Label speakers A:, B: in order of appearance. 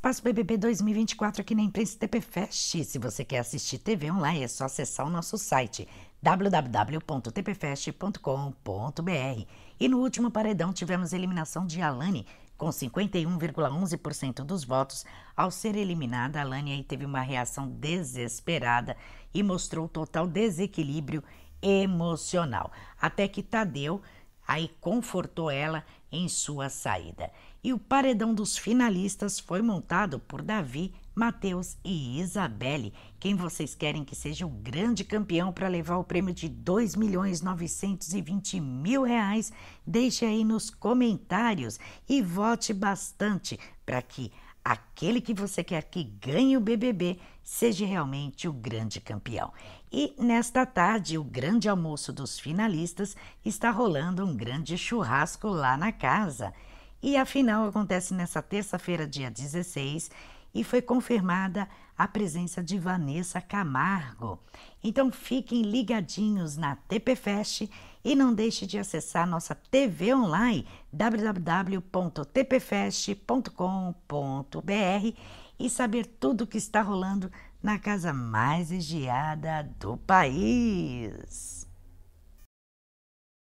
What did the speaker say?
A: Espaço BBB 2024 aqui na imprensa TPFest. Se você quer assistir TV online, é só acessar o nosso site www.tpfest.com.br. E no último paredão tivemos a eliminação de Alane, com 51,11% dos votos. Ao ser eliminada, Alane aí teve uma reação desesperada e mostrou total desequilíbrio emocional. Até que Tadeu Aí confortou ela em sua saída. E o paredão dos finalistas foi montado por Davi, Matheus e Isabelle. Quem vocês querem que seja o grande campeão para levar o prêmio de R$ 2.920.000? Deixe aí nos comentários e vote bastante para que aquele que você quer que ganhe o BBB seja realmente o grande campeão. E nesta tarde, o grande almoço dos finalistas está rolando um grande churrasco lá na casa. E a final acontece nesta terça-feira, dia 16 e foi confirmada a presença de Vanessa Camargo. Então fiquem ligadinhos na TPFest e não deixe de acessar nossa TV online www.tpfest.com.br e saber tudo o que está rolando na casa mais vigiada do país.